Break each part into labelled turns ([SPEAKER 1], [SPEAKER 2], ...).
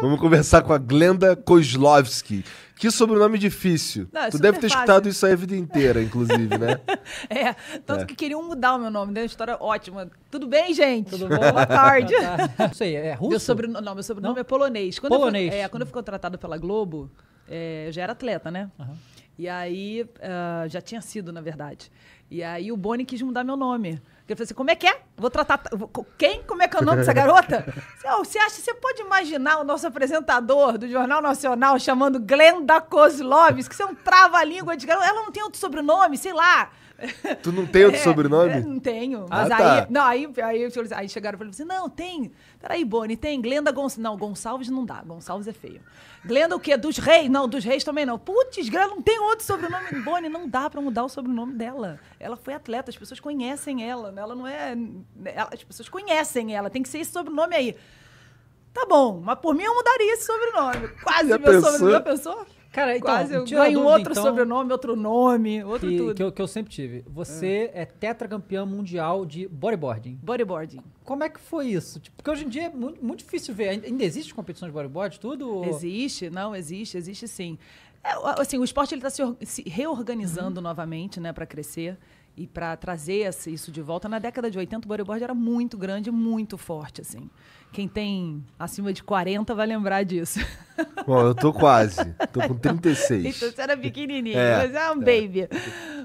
[SPEAKER 1] Vamos conversar com a Glenda Kozlovski. Que sobrenome difícil. Não, é tu deve ter fácil. escutado isso a vida inteira, inclusive, né? é, tanto é. que queriam mudar o meu nome, deu né? uma história ótima. Tudo bem, gente? Tudo bom? Boa tarde. Não sei, é russo? Meu sobrenome, não, meu sobrenome não? é polonês. Quando polonês. Eu, é, quando eu fui contratado pela Globo, é, eu já era atleta, né? Uhum. E aí, uh, já tinha sido, na verdade. E aí o Boni quis mudar meu nome. Porque ele falou assim: como é que é? Vou tratar. Quem? Como é que é o nome dessa garota? Você acha, você pode imaginar o nosso apresentador do Jornal Nacional chamando Glenda Kozlovs, que você é um trava-língua de garota. Ela não tem outro sobrenome, sei lá. Tu não tem outro é, sobrenome? É, não tenho. Ah, mas tá. aí, não, aí, aí, aí chegaram e assim: não, tem. Peraí, Boni, tem. Glenda Gonçalves. Não, Gonçalves não dá. Gonçalves é feio. Glenda o quê? Dos reis? Não, dos reis também não. Putz, Glenda não tem outro sobrenome. Boni, não dá pra mudar o sobrenome dela. Ela foi atleta, as pessoas conhecem ela, né? Ela não é. Né, ela, as pessoas conhecem ela, tem que ser esse sobrenome aí. Tá bom, mas por mim eu mudaria esse sobrenome. Quase já meu pensou? sobrenome. Já pensou? Cara, então, tira eu ganho dúvida, outro então, sobrenome, outro nome, outro que, tudo. Que eu, que eu sempre tive. Você é, é tetracampeão mundial de bodyboarding. Bodyboarding. Como é que foi isso? Tipo, porque hoje em dia é muito, muito difícil ver. Ainda existe competição de bodyboard, tudo? Existe, não, existe, existe sim. É, assim, o esporte está se, se, reorganizando uhum. novamente né, para crescer e para trazer isso de volta. Na década de 80, o bodyboard era muito grande, muito forte, assim. Quem tem acima de 40 vai lembrar disso. Bom, eu tô quase. Tô com 36. Então, então, você era pequenininho, é, mas é um é. baby.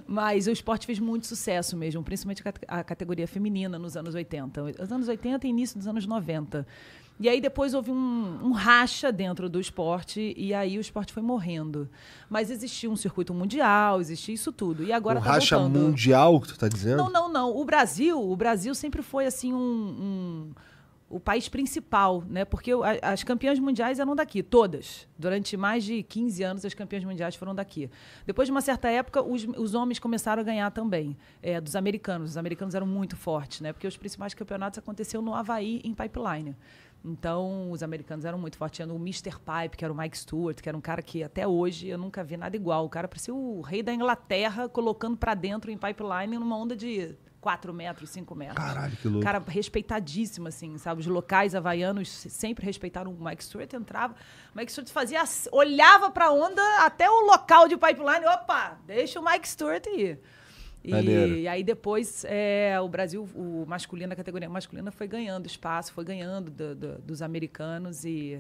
[SPEAKER 1] Mas o esporte fez muito sucesso mesmo, principalmente a categoria feminina nos anos 80. Os anos 80 e início dos anos 90. E aí depois houve um, um, racha dentro do esporte e aí o esporte foi morrendo. Mas existia um circuito mundial, existia isso tudo. E agora um tá racha voltando. mundial que tu está dizendo? Não, não, não. O Brasil, o Brasil sempre foi assim um, um o país principal, né? Porque as campeãs mundiais eram daqui, todas. Durante mais de 15 anos, as campeãs mundiais foram daqui. Depois de uma certa época, os, os homens começaram a ganhar também, é, dos americanos. Os americanos eram muito fortes, né? Porque os principais campeonatos aconteceram no Havaí, em Pipeline. Então, os americanos eram muito fortes. Tinha o Mr. Pipe, que era o Mike Stewart, que era um cara que até hoje eu nunca vi nada igual. O cara parecia o rei da Inglaterra colocando para dentro em pipeline numa onda de 4 metros, 5 metros. Caralho, que louco. Cara, respeitadíssimo, assim, sabe? Os locais havaianos sempre respeitaram o Mike Stewart, entrava. O Mike Stewart fazia, olhava pra onda até o local de pipeline. Opa, deixa o Mike Stewart ir. E, e, aí depois é, o Brasil, o masculino, a categoria masculina foi ganhando espaço, foi ganhando do, do, dos americanos e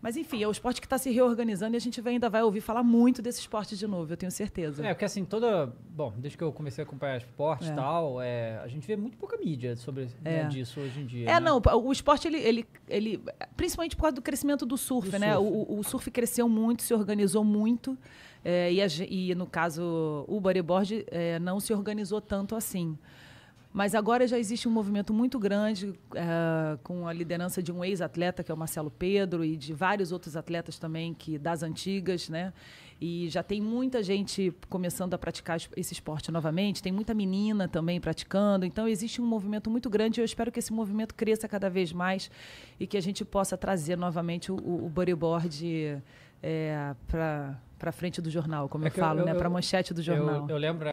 [SPEAKER 1] mas enfim, é o esporte que está se reorganizando e a gente ainda vai ouvir falar muito desse esporte de novo, eu tenho certeza. É, porque assim, toda. Bom, desde que eu comecei a acompanhar esporte e é. tal, é, a gente vê muito pouca mídia sobre né, é. né, disso hoje em dia. É, né? não, o esporte, ele, ele, ele. Principalmente por causa do crescimento do surf, do né? Surf. O, o, surf cresceu muito, se organizou muito. É, e, a, e no caso, o bodyboard é, não se organizou tanto assim. Mas agora já existe um movimento muito grande uh, com a liderança de um ex-atleta, que é o Marcelo Pedro, e de vários outros atletas também, que das antigas, né? E já tem muita gente começando a praticar esse esporte novamente, tem muita menina também praticando. Então, existe um movimento muito grande e eu espero que esse movimento cresça cada vez mais e que a gente possa trazer novamente o, o bodyboard é, eh, para frente do jornal, como é eu falo, eu, né? Para a manchete do jornal. eu, eu lembro